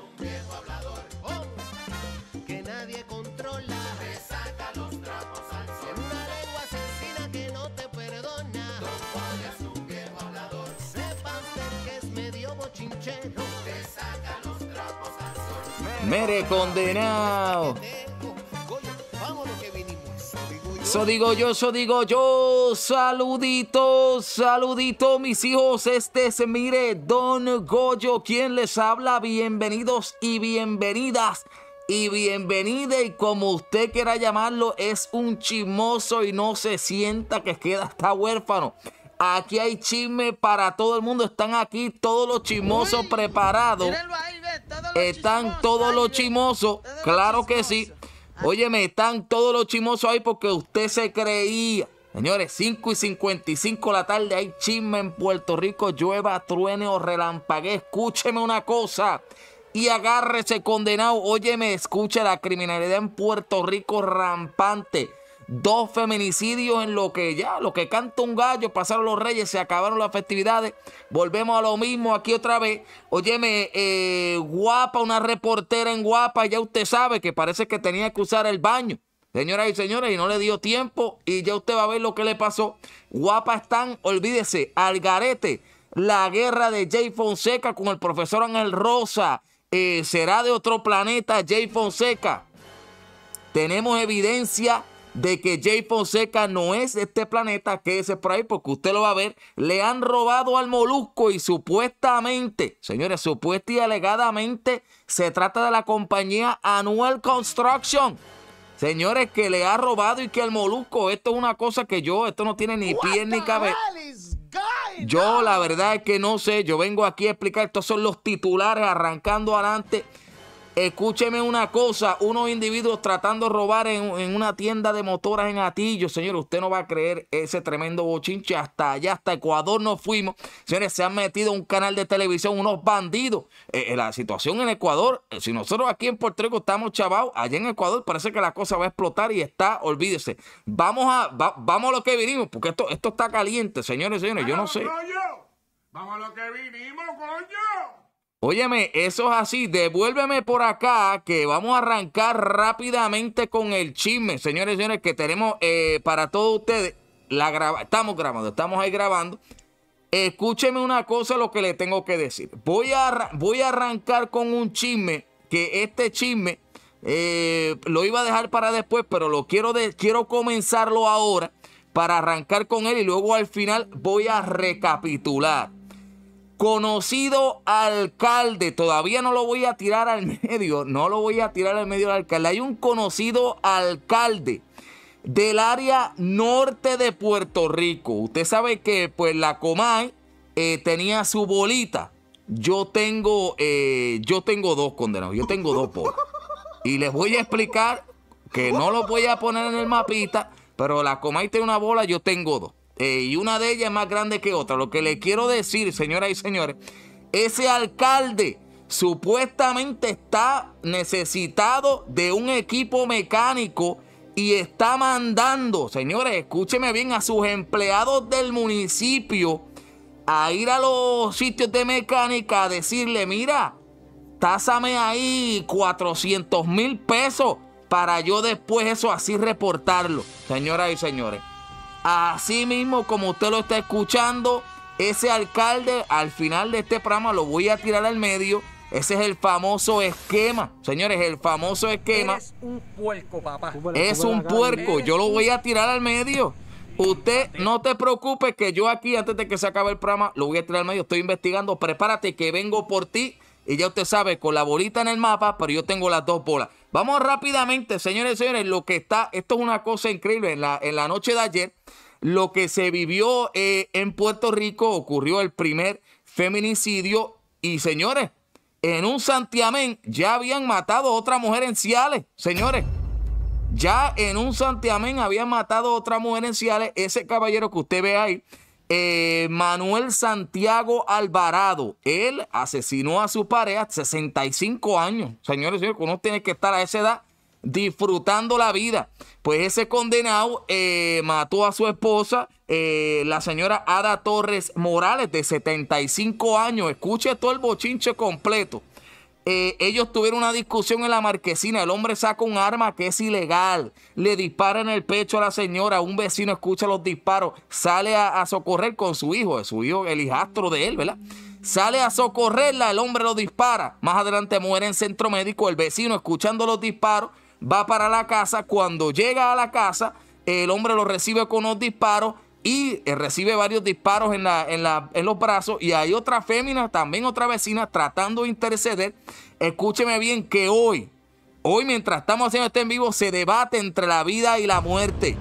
un viejo hablador oh, que nadie controla. saca los trapos al sol. En una lengua asesina que no te perdona. Don Juan un viejo hablador. Sepan que es medio bochinchero. saca los trapos al sol. Mere condenado. Eso digo yo, yo digo yo. Saluditos, saluditos mis hijos. Este es, mire, Don Goyo quien les habla. Bienvenidos y bienvenidas. Y bienvenida y como usted quiera llamarlo, es un chimoso y no se sienta que queda hasta huérfano. Aquí hay chisme para todo el mundo. Están aquí todos los chismosos preparados. están todos los chismosos. Claro que sí. Óyeme, están todos los chimosos ahí porque usted se creía. Señores, 5 y 55 de la tarde hay chisme en Puerto Rico, llueva, truene o relampague. Escúcheme una cosa y agárrese condenado. Óyeme, escuche la criminalidad en Puerto Rico rampante. Dos feminicidios en lo que ya, lo que canta un gallo, pasaron los reyes, se acabaron las festividades. Volvemos a lo mismo aquí otra vez. Óyeme, eh, guapa, una reportera en guapa, ya usted sabe que parece que tenía que usar el baño. Señoras y señores, y no le dio tiempo y ya usted va a ver lo que le pasó. Guapa están, olvídese, garete la guerra de Jay Fonseca con el profesor Ángel Rosa. Eh, será de otro planeta, Jay Fonseca. Tenemos evidencia de que Jay Fonseca no es este planeta, quédese por ahí porque usted lo va a ver. Le han robado al Molusco y supuestamente, señores, supuesta y alegadamente, se trata de la compañía Anuel Construction. Señores, que le ha robado y que el Molusco, esto es una cosa que yo, esto no tiene ni pie ni cabeza. Yo la verdad es que no sé, yo vengo aquí a explicar, estos son los titulares arrancando adelante. Escúcheme una cosa, unos individuos tratando de robar en, una tienda de motoras en Atillo, señores, usted no va a creer ese tremendo bochinche, hasta allá, hasta Ecuador nos fuimos, señores, se han metido un canal de televisión, unos bandidos, eh, eh, la situación en Ecuador, eh, si nosotros aquí en Puerto Rico estamos chavados, allá en Ecuador parece que la cosa va a explotar y está, olvídese, vamos a, vamos lo que vinimos, porque esto, esto está caliente, señores, señores, yo no sé. Vamos a lo que vinimos, coño. Óyeme, eso es así. Devuélveme por acá que vamos a arrancar rápidamente con el chisme, señores y señores, que tenemos eh, para todos ustedes. La graba estamos grabando, estamos ahí grabando. Escúcheme una cosa lo que le tengo que decir. Voy a, voy a arrancar con un chisme, que este chisme eh, lo iba a dejar para después, pero lo quiero, de quiero comenzarlo ahora para arrancar con él y luego al final voy a recapitular conocido alcalde, todavía no lo voy a tirar al medio, no lo voy a tirar al medio del alcalde, hay un conocido alcalde del área norte de Puerto Rico. Usted sabe que pues la Comay eh, tenía su bolita. Yo tengo, eh, yo tengo dos condenados, yo tengo dos por. Y les voy a explicar que no lo voy a poner en el mapita, pero la Comay tiene una bola, yo tengo dos. Eh, y una de ellas es más grande que otra. Lo que le quiero decir, señoras y señores, ese alcalde supuestamente está necesitado de un equipo mecánico y está mandando, señores, escúcheme bien, a sus empleados del municipio a ir a los sitios de mecánica a decirle, mira, tásame ahí 400 mil pesos para yo después eso así reportarlo, señoras y señores. Así mismo, como usted lo está escuchando, ese alcalde al final de este programa lo voy a tirar al medio. Ese es el famoso esquema, señores, el famoso esquema. Es un puerco, papá. Es un puerco, yo lo voy a tirar al medio. Usted no te preocupes que yo aquí, antes de que se acabe el programa, lo voy a tirar al medio. Estoy investigando, prepárate que vengo por ti. Y ya usted sabe, con la bolita en el mapa, pero yo tengo las dos bolas. Vamos rápidamente, señores y señores, lo que está, esto es una cosa increíble, en la, noche de ayer, lo que se vivió eh, en Puerto Rico ocurrió el primer feminicidio y señores, en un santiamén ya habían matado otra mujer en Ciales, señores. Ya en un santiamén habían matado otra mujer en Ciales, ese caballero que usted ve ahí eh, Manuel Santiago Alvarado. Él asesinó a su pareja, 65 años. Señores, señores, uno tiene que estar a esa edad disfrutando la vida. Pues ese condenado eh, mató a su esposa, eh, la señora Ada Torres Morales, de 75 años. Escuche todo el bochinche completo. Eh, ellos tuvieron una discusión en la marquesina. El hombre saca un arma que es ilegal. Le dispara en el pecho a la señora. Un vecino escucha los disparos. Sale a, socorrer con su hijo. Su hijo, el hijastro de él, ¿verdad? Sale a socorrerla. El hombre lo dispara. Más adelante muere en centro médico. El vecino escuchando los disparos. Va para la casa. Cuando llega a la casa, el hombre lo recibe con los disparos y eh, recibe varios disparos en, en, los brazos. Y hay otra fémina, también otra vecina, tratando de interceder. Escúcheme bien que hoy, hoy mientras estamos haciendo este en vivo, se debate entre la vida y la muerte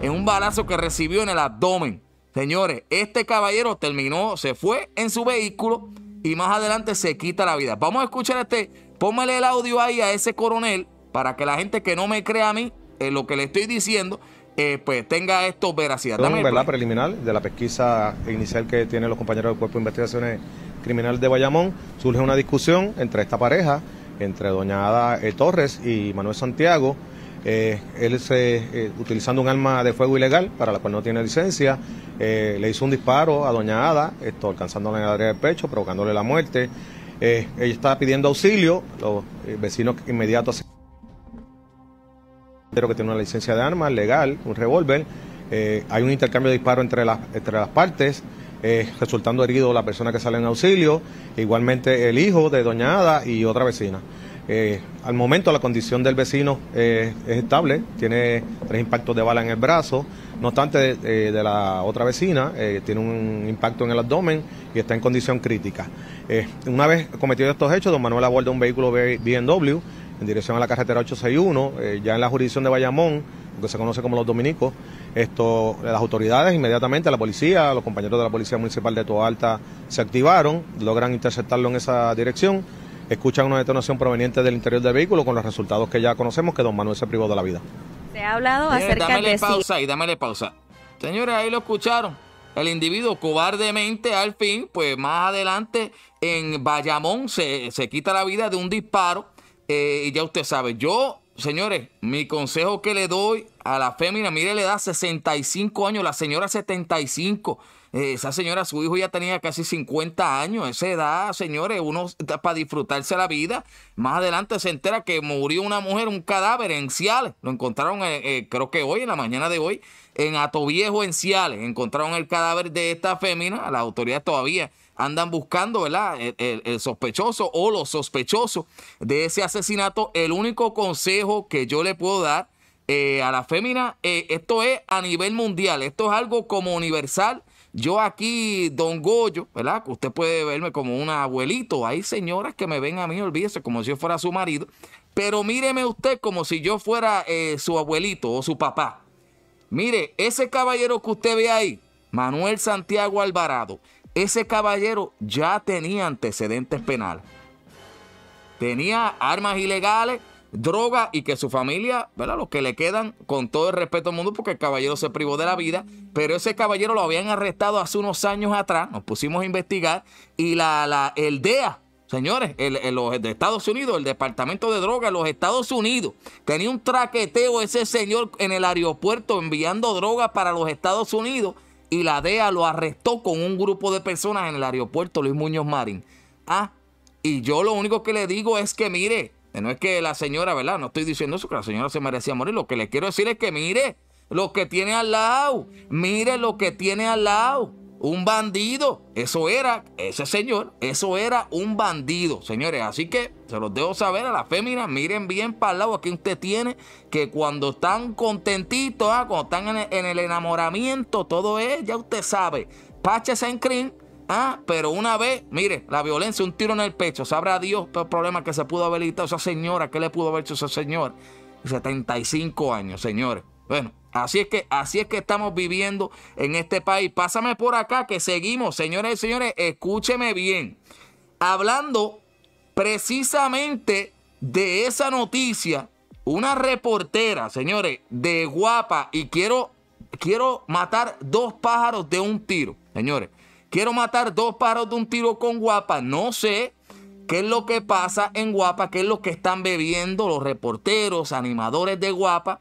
en un balazo que recibió en el abdomen. Señores, este caballero terminó, se fue en su vehículo y más adelante se quita la vida. Vamos a escuchar este, póngale el audio ahí a ese coronel para que la gente que no me crea a mí en lo que le estoy diciendo, eh, pues tenga esto veracidad. En ¿verdad? Preliminar de la pesquisa inicial que tienen los compañeros del Cuerpo de Investigaciones Criminales de Bayamón, surge una discusión entre esta pareja, entre doña Ada eh, Torres y Manuel Santiago. Eh, él se, utilizando un arma de fuego ilegal para la cual no tiene licencia, le hizo un disparo a doña Ada, esto, alcanzándole la área del pecho, provocándole la muerte. ella estaba pidiendo auxilio, los vecinos inmediatos que tiene una licencia de arma legal, un revólver. Eh, hay un intercambio de disparo entre las, las partes, eh, resultando herido la persona que sale en auxilio, igualmente el hijo de Doña Ada y otra vecina. Eh, al momento la condición del vecino es estable, tiene tres impactos de bala en el brazo, no obstante de, la otra vecina tiene un impacto en el abdomen y está en condición crítica. una vez cometidos estos hechos, don Manuel aborda un vehículo BMW en dirección a la carretera 861, eh, ya en la jurisdicción de Bayamón, que se conoce como los dominicos. Esto, las autoridades inmediatamente, la policía, los compañeros de la policía municipal de Toalta se activaron, logran interceptarlo en esa dirección, escuchan una detonación proveniente del interior del vehículo con los resultados que ya conocemos que don Manuel se privó de la vida. Se ha hablado acerca dámele de pausa y dámele pausa. Señores, ahí lo escucharon. El individuo cobardemente, al fin, pues más adelante en Bayamón se, se quita la vida de un disparo eh, ya usted sabe, yo, señores, mi consejo que le doy a la fémina, mire, le da 65 años, la señora 75 esa señora, su hijo ya tenía casi 50 años. Esa edad, señores, uno para disfrutarse la vida. Más adelante se entera que murió una mujer, un cadáver en Ciales. Lo encontraron, eh, eh, creo que hoy, en la mañana de hoy, en Atoviejo, en Ciales. Encontraron el cadáver de esta fémina. Las autoridades todavía andan buscando, ¿verdad? El, sospechoso o los sospechosos de ese asesinato. El único consejo que yo le puedo dar eh, a la fémina, esto es a nivel mundial, esto es algo como universal yo aquí, don Goyo, ¿verdad? Usted puede verme como un abuelito. Hay señoras que me ven a mí, olvídese, como si yo fuera su marido. Pero míreme usted como si yo fuera eh, su abuelito o su papá. Mire, ese caballero que usted ve ahí, Manuel Santiago Alvarado, ese caballero ya tenía antecedentes penales. Tenía armas ilegales, droga y que su familia, ¿verdad? Los que le quedan con todo el respeto al mundo porque el caballero se privó de la vida, pero ese caballero lo habían arrestado hace unos años atrás, nos pusimos a investigar y la, la el DEA, señores, los de Estados Unidos, el Departamento de Droga de los Estados Unidos, tenía un traqueteo ese señor en el aeropuerto enviando droga para los Estados Unidos y la DEA lo arrestó con un grupo de personas en el aeropuerto Luis Muñoz Marín. Ah, y yo lo único que le digo es que mire, eh, no es que la señora, ¿verdad? No estoy diciendo eso, que la señora se merecía morir. Lo que le quiero decir es que mire lo que tiene al lado. Mire lo que tiene al lado. Un bandido. Eso era, ese señor, eso era un bandido, señores. Así que se los debo saber a las féminas. Miren bien para el lado que usted tiene. Que cuando están contentitos, ¿ah? cuando están en el, enamoramiento, todo es, ya usted sabe. Paches en cream Ah, pero una vez, mire, la violencia, un tiro en el pecho, sabrá Dios el problema que se pudo haber evitado esa señora, ¿qué le pudo haber hecho ese señor? 75 años, señores. Bueno, así es que así es que estamos viviendo en este país. Pásame por acá que seguimos, señores y señores, escúcheme bien. Hablando precisamente de esa noticia, una reportera, señores, de guapa y quiero quiero matar dos pájaros de un tiro, señores. Quiero matar dos paros de un tiro con guapa. No sé qué es lo que pasa en guapa, qué es lo que están bebiendo los reporteros, animadores de guapa,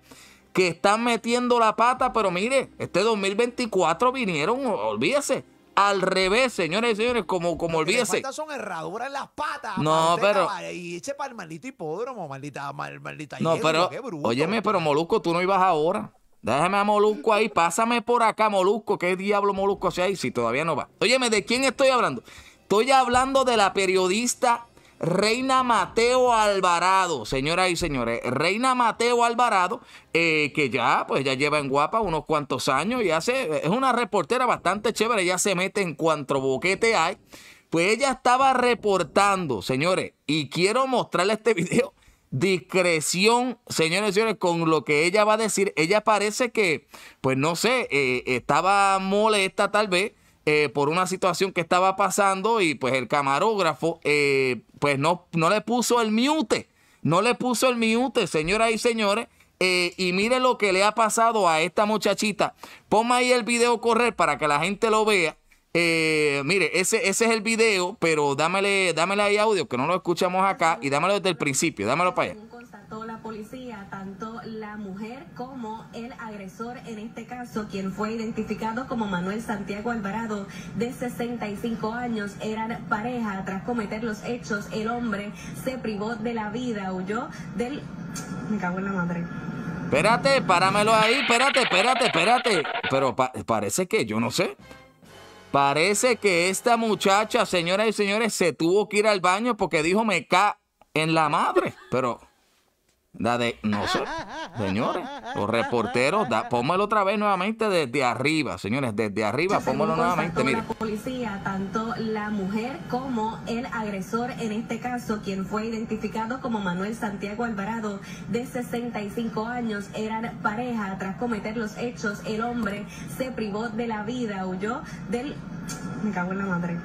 que están metiendo la pata. Pero mire, este 2024 vinieron, olvídese, al revés, señores y señores, como, como patas son herraduras en las patas. No, pero. Y eche para el maldito hipódromo, maldita, maldita. No, pero. Bruto, óyeme, pero Molusco, tú no ibas ahora. Déjame a Molusco ahí, pásame por acá, Molusco. ¿Qué diablo Molusco hace ahí si todavía no va? Óyeme, ¿de quién estoy hablando? Estoy hablando de la periodista Reina Mateo Alvarado, señoras y señores. Reina Mateo Alvarado, eh, que ya, pues ya lleva en guapa unos cuantos años y hace, es una reportera bastante chévere, ya se mete en cuatro boquete hay. Pues ella estaba reportando, señores, y quiero mostrarle este video discreción, señores y señores, con lo que ella va a decir. Ella parece que, pues no sé, eh, estaba molesta tal vez eh, por una situación que estaba pasando y pues el camarógrafo eh, pues no, no le puso el mute, no le puso el mute, señoras y señores. y mire lo que le ha pasado a esta muchachita. ponga ahí el video correr para que la gente lo vea. Eh, mire, ese, ese es el video, pero dámele, dámele ahí audio, que no lo escuchamos acá, y dámelo desde el principio, dámelo para allá constató la policía, tanto la mujer como el agresor, en este caso, quien fue identificado como Manuel Santiago Alvarado, de 65 años, eran pareja. Tras cometer los hechos, el hombre se privó de la vida, huyó del... Me cago en la madre. Espérate, páramelo ahí, espérate, espérate, espérate. Pero parece que yo no sé. Parece que esta muchacha, señoras y señores, se tuvo que ir al baño porque dijo me ca en la madre. Pero la de nosotros, señores, los reporteros, da, póngalo otra vez nuevamente desde arriba, señores, desde arriba, póngalo nuevamente. Mire. La policía, tanto la mujer como el agresor, en este caso, quien fue identificado como Manuel Santiago Alvarado, de 65 años, eran pareja. Tras cometer los hechos, el hombre se privó de la vida, huyó del. Me cago en la madre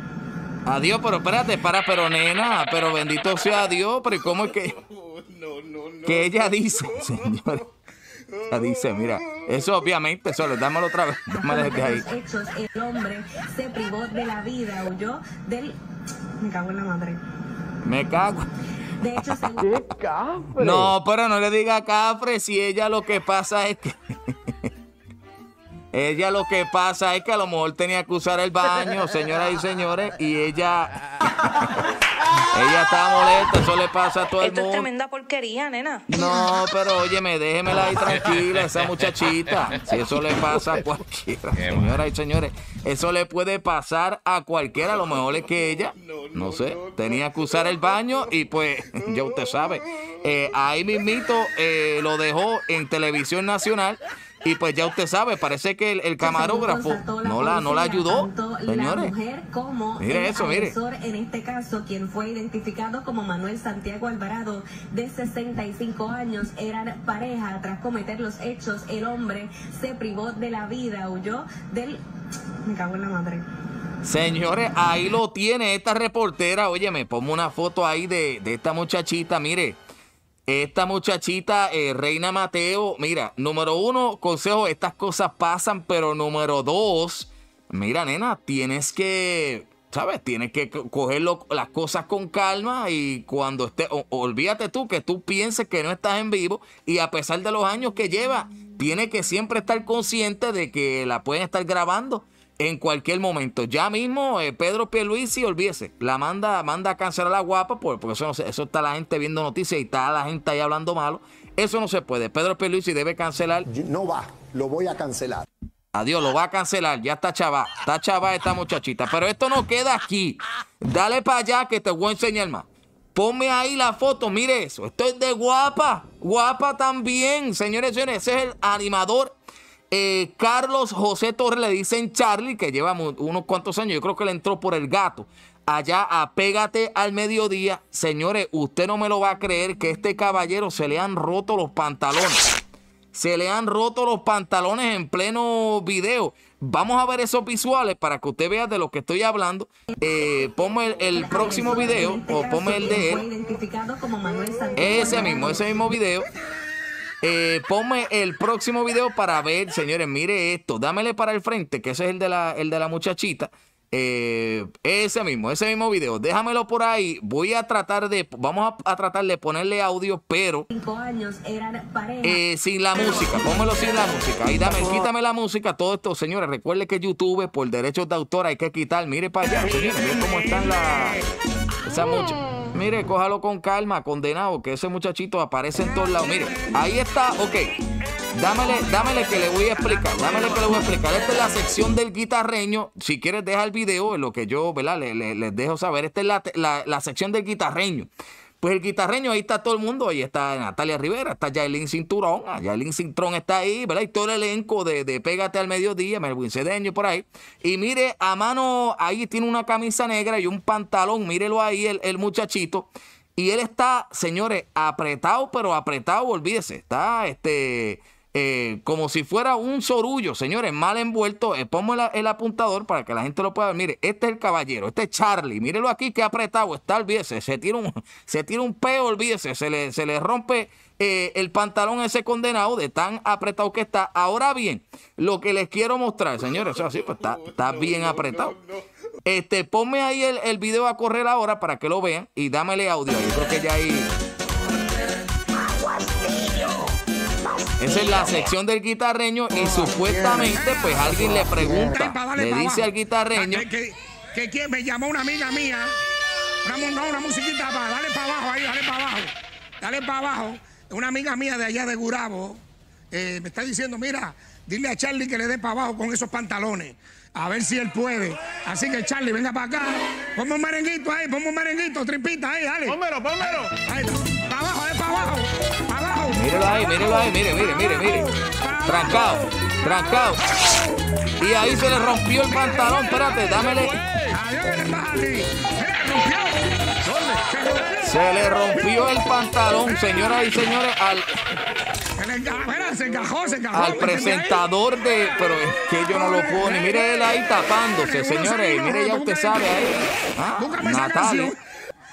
Adiós, pero espérate, para, pero nena, pero bendito sea Dios, pero ¿cómo es que...? No, no, Que ella dice, señores. Ella dice, mira, eso obviamente, solo dámelo otra vez, dámelo desde ahí. el hombre se privó de la vida, huyó del... Me cago en la madre. Me cago. De hecho, se... ¿Qué cafre? No, pero no le diga cafre si ella lo que pasa es que... Ella lo que pasa es que a lo mejor tenía que usar el baño, señoras y señores, y ella. ella estaba molesta, eso le pasa a todo el Esto es tremenda porquería, nena. No, pero óyeme, déjemela ahí tranquila, esa muchachita. Si eso le pasa a cualquiera, señoras y señores, eso le puede pasar a cualquiera, a lo mejor es que ella, no sé, tenía que usar el baño y pues, ya usted sabe, eh, ahí mismito eh, lo dejó en televisión nacional. Y pues ya usted sabe, parece que el, pues camarógrafo no la, no la ayudó, señores. La mujer como mire el en este caso, quien fue identificado como Manuel Santiago Alvarado, de 65 años, eran pareja. Tras cometer los hechos, el hombre se privó de la vida, huyó del... Me cago en la madre. Señores, ahí lo tiene esta reportera. oye, me pongo una foto ahí de esta muchachita, mire. Esta muchachita, eh, Reina Mateo, mira, número uno, consejo, estas cosas pasan, pero número dos, mira, nena, tienes que, ¿sabes? Tienes que coger las cosas con calma y cuando esté, olvídate tú que tú pienses que no estás en vivo y a pesar de los años que lleva, tiene que siempre estar consciente de que la pueden estar grabando en cualquier momento. Ya mismo eh, Pedro Pierluisi, olvídese, la manda, manda a cancelar a la guapa, pues, porque eso, eso está la gente viendo noticias y está la gente ahí hablando malo. Eso no se puede. Pedro Pierluisi debe cancelar. No va, lo voy a cancelar. Adiós, lo va a cancelar. Ya está chava. Está chava esta muchachita. Pero esto no queda aquí. Dale para allá que te voy a enseñar más. Ponme ahí la foto. Mire eso. Esto es de guapa. Guapa también. Señores, señores. Ese es el animador eh, Carlos José Torres le dicen Charlie, que lleva unos cuantos años, yo creo que le entró por el gato. Allá apégate al mediodía. Señores, usted no me lo va a creer que este caballero se le han roto los pantalones. Se le han roto los pantalones en pleno video. Vamos a ver esos visuales para que usted vea de lo que estoy hablando. Eh, el, próximo video o ponme el de él. Ese mismo, ese mismo video. Eh, ponme el próximo video para ver, señores, mire esto. Dámele para el frente, que ese es el de la, el de la muchachita. Eh, ese mismo, ese mismo video. Déjamelo por ahí. Voy a tratar de, vamos a, tratar de ponerle audio, pero Cinco años eran eh, sin la música. Pónmelo sin la música. Ahí dame, quítame la música. Todo esto, señores, recuerde que YouTube por derechos de autor hay que quitar. Mire para allá, señores, miren cómo están las, esas Mire, cójalo con calma, condenado, que ese muchachito aparece en todos lados. Mire, ahí está, ok. Dámele, dámele que le voy a explicar, dámele que le voy a explicar. Esta es la sección del guitarreño. Si quieres, deja el video, en lo que yo, ¿verdad? Les, dejo saber. Esta es la, la, la sección del guitarreño. Pues el guitarreño, ahí está todo el mundo, ahí está Natalia Rivera, está Jailin Cinturón, Jailin ah, Cinturón está ahí, ¿verdad? Y todo el elenco de, Pégate al Mediodía, Melvin Cedeño por ahí. Y mire, a mano, ahí tiene una camisa negra y un pantalón, mírelo ahí, el, el muchachito. Y él está, señores, apretado, pero apretado, olvídese, está este eh, como si fuera un sorullo, señores, mal envuelto. Eh, pongo el, apuntador para que la gente lo pueda ver. Mire, este es el caballero, este es Charlie. Mírelo aquí que apretado está, olvídese. Se tira un, se tira un peo, olvídese. Se le, se le rompe eh, el pantalón ese condenado de tan apretado que está. Ahora bien, lo que les quiero mostrar, señores, pues, está, bien apretado. Este, ponme ahí el, el video a correr ahora para que lo vean y dámele audio. Yo creo que ya ahí. Esa es la sección del guitarreño y supuestamente pues alguien le pregunta, le dice al guitarreño... Ah, que, que, me llamó una amiga mía, una, una musiquita para, dale para abajo ahí, dale para abajo, dale para abajo. Una amiga mía de allá de Gurabo eh, me está diciendo, mira, dile a Charlie que le dé para abajo con esos pantalones. A ver si él puede. Así que Charlie, venga para acá. Ponme un merenguito ahí, ponme un merenguito, tripita ahí, dale. Pónmelo, pónmelo. Ahí, para abajo, dale para abajo. Mírelo ahí, mírelo ahí, mire, mire, mire, mire. Trancado, trancado. Y ahí se le rompió el pantalón, espérate, dámele. Se le rompió el pantalón, señoras y señores, al. Al presentador de. Pero es que yo no lo pone, ni. Mire él ahí tapándose, señores. Mire, ya usted sabe ahí. Ah, Natalia.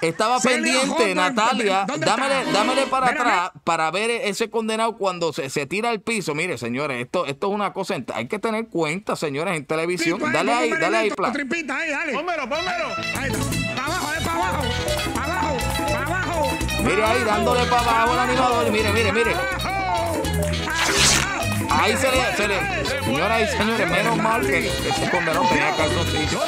Estaba pendiente, Natalia. Dámele, dámele, para atrás para ver ese condenado cuando se, se, tira al piso. Mire, señores, esto, esto es una cosa. Hay que tener cuenta, señores, en televisión. dale ahí, dale ahí, dale Tripita, ahí, dale. Pónmelo, pónmelo. Ahí está. Para abajo, eh, para abajo. Para abajo, para abajo. Mire ahí, dándole para abajo al animador. Mire, mire, mire. Ahí se le, se le, y señores, menos mal que ese condenado tenía calzoncillo.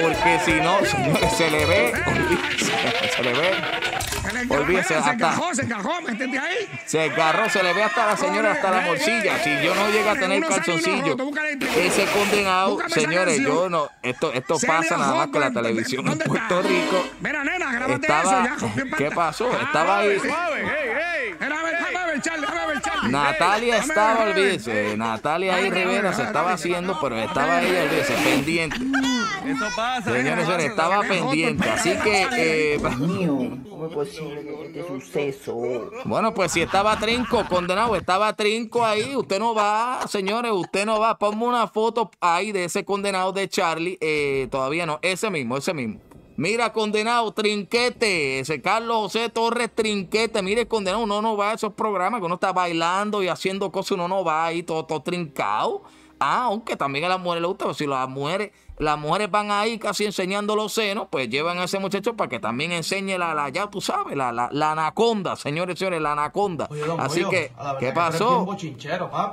Porque si no, señores, se le ve, olvídese, se le ve. Olvídese, hasta. Se cajó, se métete ahí. Se agarró, se le ve hasta la señora, hasta la morcilla. Eh, si yo no llega a tener calzoncillo, ese condenado, señores, yo no, esto, esto pasa nada más con la televisión en Puerto Rico. Mira, nena, grábate eso ya. ¿Qué pasó? Ah, Estaba ahí. Natalia estaba, olvídese. Natalia ahí Rivera se estaba haciendo, pero estaba ella, olvídese, pendiente. Eso pasa. Señores, estaba pendiente. Así que. Eh, mío. ¿cómo es posible este suceso? Bueno, pues si estaba trinco, condenado, estaba trinco ahí. Usted no va, señores, usted no va. Ponme una foto ahí de ese condenado de Charlie. Eh, todavía no, ese mismo, ese mismo. Mira, condenado, trinquete. Ese Carlos José Torres, trinquete. Mire, condenado, uno no va a esos programas que uno está bailando y haciendo cosas, uno no va ahí todo, todo trincado aunque ah, también a las mujeres les gusta, pero si las mujeres, las mujeres van ahí casi enseñando los senos, pues llevan a ese muchacho para que también enseñe la, la ya tú sabes, la, anaconda, señores señores, la anaconda. Así que, ¿qué pasó?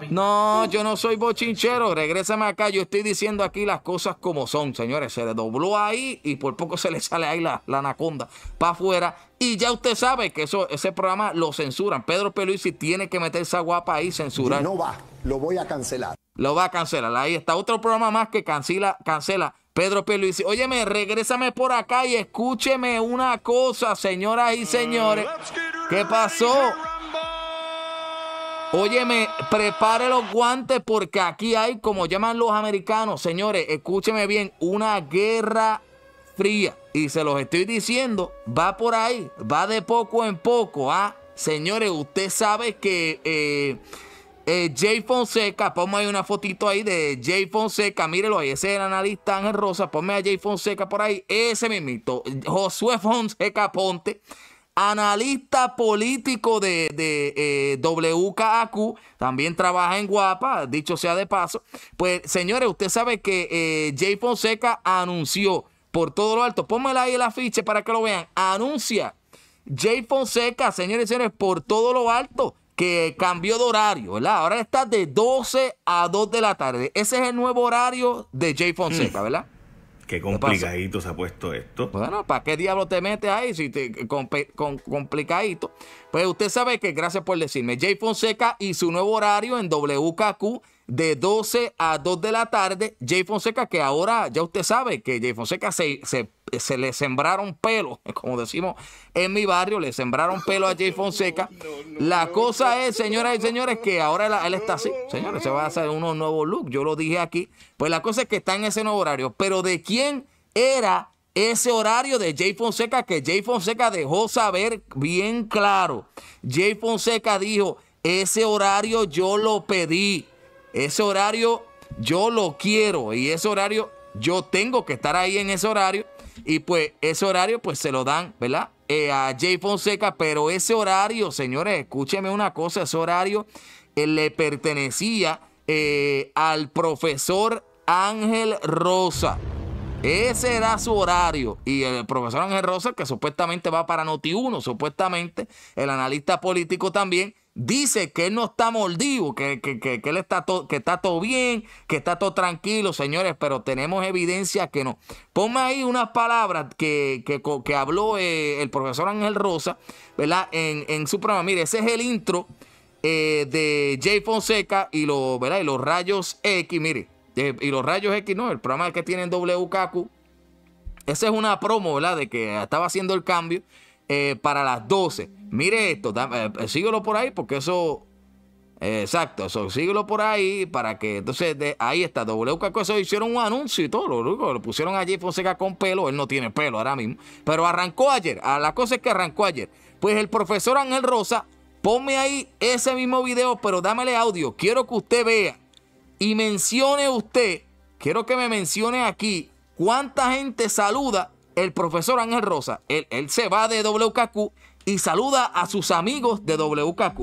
No, yo no soy bochinchero, regrésame acá, yo estoy diciendo aquí las cosas como son, señores. Se le dobló ahí y por poco se le sale ahí la, anaconda para afuera. Y ya usted sabe que eso, ese programa lo censuran. Pedro Peluisi tiene que meter esa guapa ahí censurar. no va, lo voy a cancelar. Lo va a cancelar. Ahí está otro programa más que cancela, cancela. Pedro Pérez dice, óyeme, regrésame por acá y escúcheme una cosa, señoras y señores. ¿Qué pasó? Óyeme, prepare los guantes porque aquí hay, como llaman los americanos, señores, escúcheme bien, una guerra fría. Y se los estoy diciendo, va por ahí, va de poco en poco. Ah, señores, usted sabe que... Eh, Jay Fonseca, ponme ahí una fotito ahí de Jay Fonseca, mírelo ahí, ese es el analista Ángel Rosa, ponme a Jay Fonseca por ahí, ese mismito, Josué Fonseca Ponte, analista político de, de eh, WKAQ, también trabaja en Guapa, dicho sea de paso. Pues señores, usted sabe que eh, Jay Fonseca anunció por todo lo alto, pónmela ahí el afiche para que lo vean, anuncia Jay Fonseca, señores y señores, por todo lo alto que cambió de horario, ¿verdad? Ahora está de 12 a 2 de la tarde. Ese es el nuevo horario de Jay Fonseca, mm. ¿verdad? Qué complicadito se ha puesto esto. Bueno, ¿para qué diablo te metes ahí si te complicadito? Pues usted sabe que, gracias por decirme, Jay Fonseca y su nuevo horario en WKQ de 12 a 2 de la tarde. Jay Fonseca, que ahora ya usted sabe que Jay Fonseca se, le sembraron pelos, como decimos en mi barrio, le sembraron pelo a Jay Fonseca. la cosa es, señoras y señores, que ahora él, está así. Señores, se va a hacer unos nuevo look yo lo dije aquí. Pues la cosa es que está en ese nuevo horario. Pero ¿de quién era ese horario de Jay Fonseca? Que Jay Fonseca dejó saber bien claro. Jay Fonseca dijo, ese horario yo lo pedí. Ese horario yo lo quiero y ese horario yo tengo que estar ahí en ese horario. Y pues ese horario pues se lo dan, ¿verdad? Eh, a Jay Fonseca, pero ese horario, señores, escúcheme una cosa, ese horario eh, le pertenecía eh, al profesor Ángel Rosa. Ese era su horario. Y el profesor Ángel Rosa, que supuestamente va para Noti1, supuestamente, el analista político también, dice que él no está mordido, que, él está, todo, que está todo bien, que está todo tranquilo, señores, pero tenemos evidencia que no. Ponme ahí unas palabras que, que habló eh, el profesor Ángel Rosa, ¿verdad? En, su programa. Mire, ese es el intro eh, de Jay Fonseca y, ¿verdad? y los rayos X, mire. y los rayos X, no, el programa que tienen WKQ. Esa es una promo, ¿verdad? De que estaba haciendo el cambio eh, para las 12 mire esto, eh, eh, síguelo por ahí porque eso... Eh, exacto, eso, síguelo por ahí para que entonces de, ahí está WKQ, eso hicieron un anuncio y todo, lo, lo, pusieron allí Fonseca con pelo, él no tiene pelo ahora mismo, pero arrancó ayer, ah, la cosa es que arrancó ayer. Pues el profesor Ángel Rosa, ponme ahí ese mismo video, pero dámele audio, quiero que usted vea y mencione usted, quiero que me mencione aquí cuánta gente saluda el profesor Ángel Rosa. Él, él se va de WKQ y saluda a sus amigos de WKQ.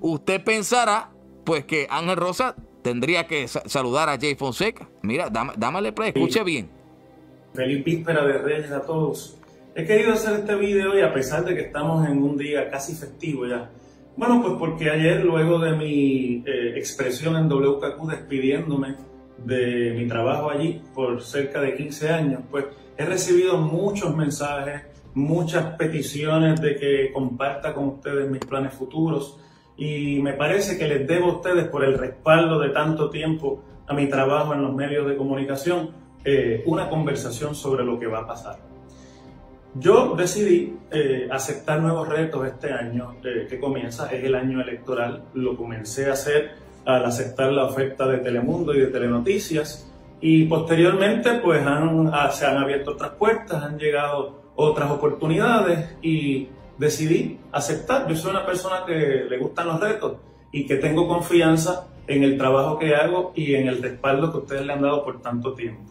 Usted pensará, pues, que Ángel Rosa tendría que saludar a Jay Fonseca. Mira, dame, dámale play, escuche bien. Feliz víspera de Reyes a todos. He querido hacer este video y a pesar de que estamos en un día casi festivo ya, bueno, pues porque ayer, luego de mi eh, expresión en WKQ despidiéndome de mi trabajo allí por cerca de 15 años, pues he recibido muchos mensajes muchas peticiones de que comparta con ustedes mis planes futuros y me parece que les debo a ustedes por el respaldo de tanto tiempo a mi trabajo en los medios de comunicación eh, una conversación sobre lo que va a pasar. Yo decidí eh, aceptar nuevos retos este año eh, que comienza, es el año electoral, lo comencé a hacer al aceptar la oferta de Telemundo y de Telenoticias y posteriormente pues ah, se han abierto otras puertas, han llegado otras oportunidades y decidí aceptar. Yo soy una persona que le gustan los retos y que tengo confianza en el trabajo que hago y en el respaldo que ustedes le han dado por tanto tiempo.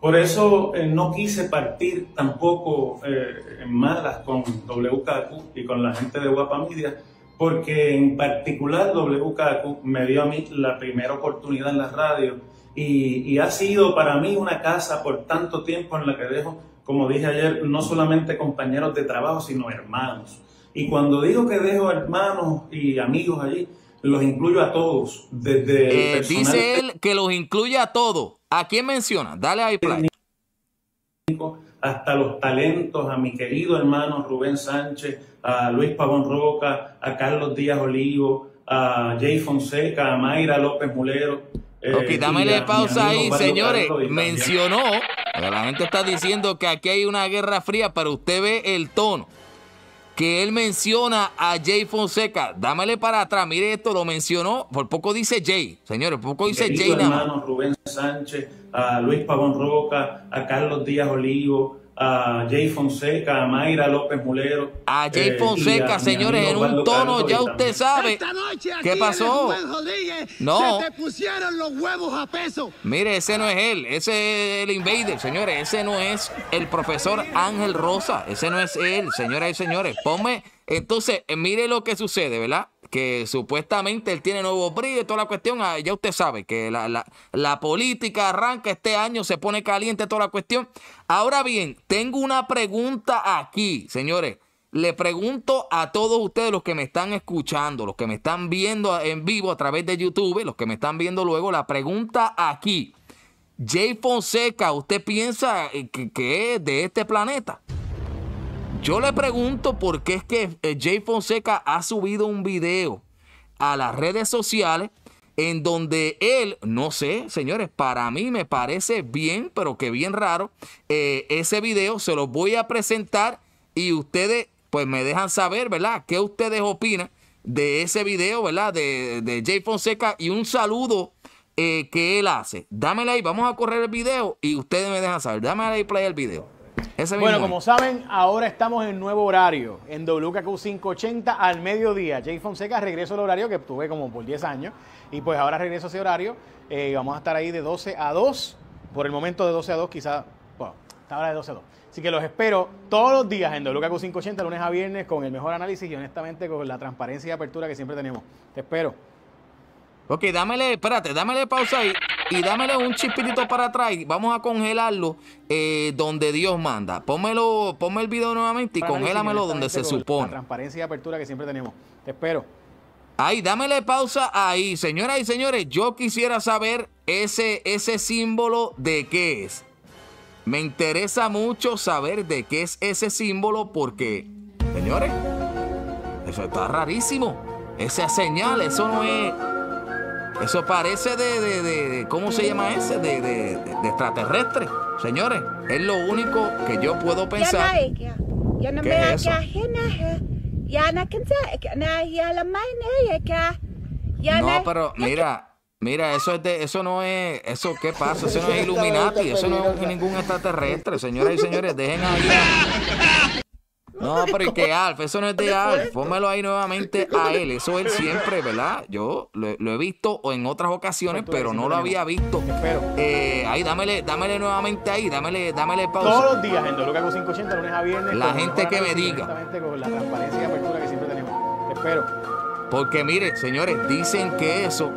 Por eso eh, no quise partir tampoco eh, en malas con WKQ y con la gente de Guapa Media, porque en particular WKQ me dio a mí la primera oportunidad en la radio y, y ha sido para mí una casa por tanto tiempo en la que dejo como dije ayer, no solamente compañeros de trabajo, sino hermanos. Y cuando digo que dejo hermanos y amigos allí, los incluyo a todos, desde eh, Dice él que los incluye a todos. ¿A quién menciona? Dale ahí play. Hasta los talentos, a mi querido hermano Rubén Sánchez, a Luis Pavón Roca, a Carlos Díaz Olivo, a Jay Fonseca, a Mayra López Mulero. Eh, ok, dámele pausa ahí, señores. Mencionó la gente está diciendo que aquí hay una guerra fría, pero usted ve el tono. Que él menciona a Jay Fonseca. Dámele para atrás. Mire esto, lo mencionó. Por poco dice Jay. Señores, por poco dice Jay. Hermanos, Rubén Sánchez, a Luis Pavón Roca, a Carlos Díaz Olivo, a Jay Fonseca, a Mayra López Mulero. A Jay eh, Fonseca, señores, en un tono, ya usted sabe. ¿Qué pasó? Eh, no. pusieron los huevos a peso. Mire, ese no es él, ese es el invader, señores, ese no es el profesor Ángel Rosa, ese no es él, señoras y señores. Ponme, entonces, eh, mire lo que sucede, ¿verdad? que supuestamente él tiene nuevo brillo y toda la cuestión. Ah, ya usted sabe que la, política arranca este año, se pone caliente toda la cuestión. Ahora bien, tengo una pregunta aquí, señores. Le pregunto a todos ustedes los que me están escuchando, los que me están viendo en vivo a través de YouTube, los que me están viendo luego, la pregunta aquí. Jay Fonseca, ¿usted piensa eh, que es de este planeta? Yo le pregunto por qué es que eh, Jay Fonseca ha subido un video a las redes sociales en donde él, no sé, señores, para mí me parece bien, pero que bien raro, eh, ese video se lo voy a presentar y ustedes pues me dejan saber, ¿verdad? ¿Qué ustedes opinan de ese video, ¿verdad? De, de Jay Fonseca y un saludo eh, que él hace. Dámele ahí, vamos a correr el video y ustedes me dejan saber. Dámela ahí, play el video bueno, como saben, ahora estamos en nuevo horario, en WKQ 580 al mediodía. Jay Fonseca regreso al horario que tuve como por 10 años, y pues ahora regreso a ese horario. Eh, vamos a estar ahí de 12 a 2, por el momento de 12 a 2 quizá, bueno, está ahora de 12 a 2. Así que los espero todos los días en WKQ 580, lunes a viernes, con el mejor análisis y honestamente con la transparencia y apertura que siempre tenemos. Te espero. Ok, dámele, espérate, dámele pausa ahí y dámele un chispito para atrás vamos a congelarlo eh, donde Dios manda. pómelo ponme el video nuevamente y congélamelo donde se supone. La transparencia y apertura que siempre tenemos. Te espero. Ahí, dámele pausa ahí. Señoras y señores, yo quisiera saber ese, ese símbolo de qué es. Me interesa mucho saber de qué es ese símbolo porque, señores, eso está rarísimo. Esa señal, eso no es... Eso parece de, ¿cómo se llama ese? De, extraterrestre. Señores, es lo único que yo puedo pensar. No, pero mira, mira, eso es de, eso no es, eso qué pasa, eso no es Illuminati, eso no es ningún extraterrestre, señoras y señores, dejen a... No, pero es que Alf, eso no es de Alf. Pónmelo ahí nuevamente a él. Eso él siempre, ¿verdad? Yo lo, he visto en otras ocasiones, pero no lo había visto. Espero. Eh, ahí, dámele, dámele nuevamente ahí, dámele, dámele pausa. Todos los días, gente, lo que hago 580, lunes a viernes. La gente que me diga. Con la transparencia y apertura que siempre tenemos. Espero. Porque mire, señores, dicen que eso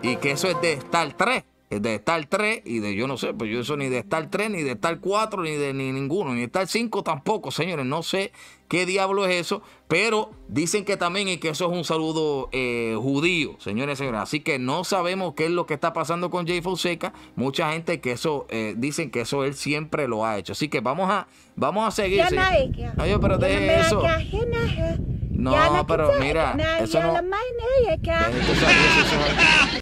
y que eso es de Star Trek de tal 3 y de yo no sé, pues yo eso ni de estar 3, ni de estar 4, ni de ni ninguno, ni de estar 5 tampoco, señores, no sé qué diablo es eso, pero dicen que también y que eso es un saludo eh, judío, señores, señores, así que no sabemos qué es lo que está pasando con Jay Fonseca, mucha gente que eso, eh, dicen que eso él siempre lo ha hecho, así que vamos a, vamos a seguir. Ay, pero eso. No, pero mira, eso no... Ah.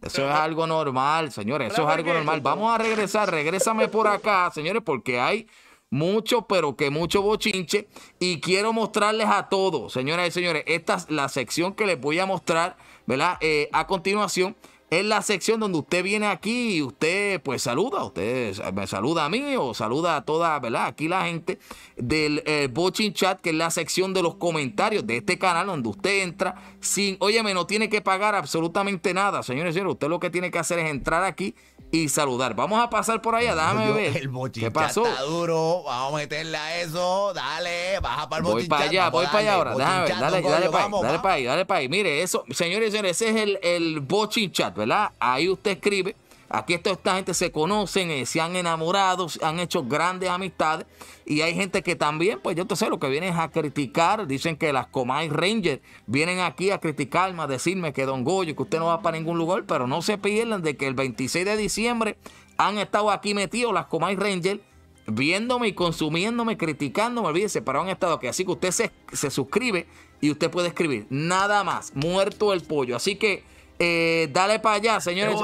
es algo normal, señores, eso es algo normal. Vamos a regresar, regrésame por acá, señores, porque hay mucho, pero que mucho bochinche. Y quiero mostrarles a todos, señoras y señores, esta es la sección que les voy a mostrar, ¿verdad? Eh, a continuación, es la sección donde usted viene aquí y usted pues saluda, usted me saluda a mí o saluda a toda, ¿verdad? Aquí la gente del eh, Chat, que es la sección de los comentarios de este canal donde usted entra sin, óyeme, no tiene que pagar absolutamente nada, señores y señores, usted lo que tiene que hacer es entrar aquí y saludar. Vamos a pasar por allá, déjame ver. El ¿Qué pasó? Está duro, vamos a meterle a eso. Dale, baja para el voy Voy para allá, voy para allá ahora. Déjame ver, dale, dale para ahí, dale para ahí, dale para ahí. Mire, eso, señores y señores, ese es el, el chat, ¿verdad? Ahí usted escribe Aquí esta gente se conocen, eh, se han enamorado, han hecho grandes amistades. Y hay gente que también, pues yo te sé, lo que vienen a criticar. Dicen que las Comay Rangers vienen aquí a criticarme, a decirme que Don Goyo, que usted no va para ningún lugar. Pero no se pierdan de que el 26 de diciembre han estado aquí metidos las Comay Rangers viéndome y consumiéndome, criticándome, olvídese, pero han estado aquí así que usted se, suscribe y usted puede escribir. Nada más, muerto el pollo. Así que eh, dale para allá, señores.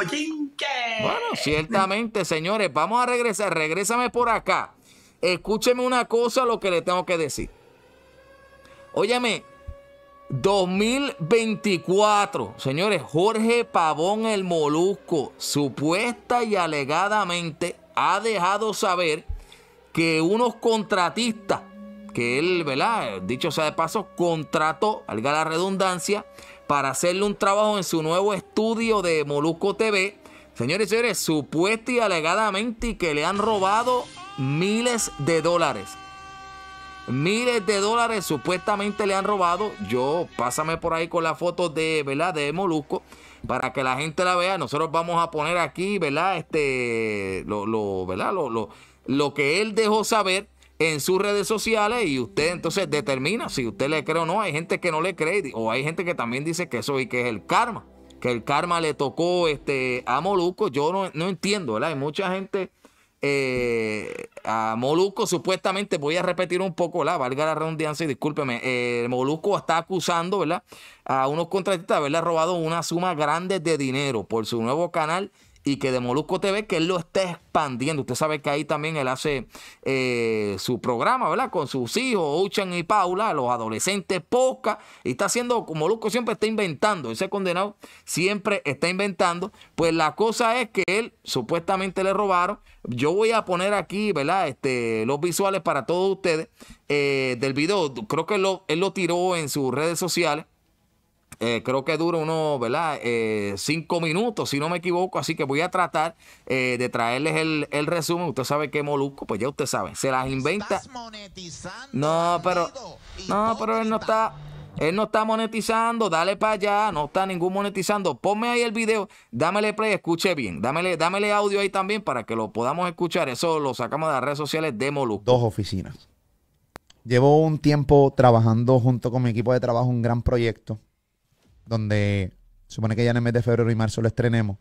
Bueno, ciertamente, señores, vamos a regresar. Regrésame por acá. Escúcheme una cosa, lo que le tengo que decir. Óyeme, 2024, señores, Jorge Pavón el Molusco, supuesta y alegadamente, ha dejado saber que unos contratistas, que él, ¿verdad? Dicho sea de paso, contrató, valga la redundancia, para hacerle un trabajo en su nuevo estudio de Molusco TV, Señores y señores, supuesta y alegadamente que le han robado miles de dólares. Miles de dólares supuestamente le han robado. Yo, pásame por ahí con la foto de, ¿verdad? De Molusco para que la gente la vea. Nosotros vamos a poner aquí, ¿verdad? Este, lo, lo, ¿verdad? Lo, lo, lo, que él dejó saber en sus redes sociales y usted entonces determina si usted le cree o no. Hay gente que no le cree o hay gente que también dice que eso y que es el karma el karma le tocó este, a Moluco yo no, no entiendo, ¿verdad? Hay mucha gente, eh, a Moluco supuestamente, voy a repetir un poco, la valga la redundancia y discúlpeme, eh, Molusco está acusando, ¿verdad? A unos contratistas de haberle robado una suma grande de dinero por su nuevo canal y que de Molusco TV, que él lo está expandiendo. Usted sabe que ahí también él hace eh, su programa, ¿verdad? Con sus hijos, Uchan y Paula, los adolescentes poca, y está haciendo, Molusco siempre está inventando, ese condenado siempre está inventando. Pues la cosa es que él supuestamente le robaron. Yo voy a poner aquí, ¿verdad? Este, los visuales para todos ustedes eh, del video. Creo que lo, él lo tiró en sus redes sociales. Eh, creo que dura unos, ¿verdad? Eh, cinco minutos, si no me equivoco. Así que voy a tratar eh, de traerles el, resumen. Usted sabe que Molusco, pues ya usted sabe, se las inventa. No, pero. No, pero él no está. Él no está monetizando, dale para allá, no está ningún monetizando. Ponme ahí el video, dámele play, escuche bien. Dámele, dámele audio ahí también para que lo podamos escuchar. Eso lo sacamos de las redes sociales de Molusco. Dos oficinas. Llevo un tiempo trabajando junto con mi equipo de trabajo un gran proyecto donde supone que ya en el mes de febrero y marzo lo estrenemos.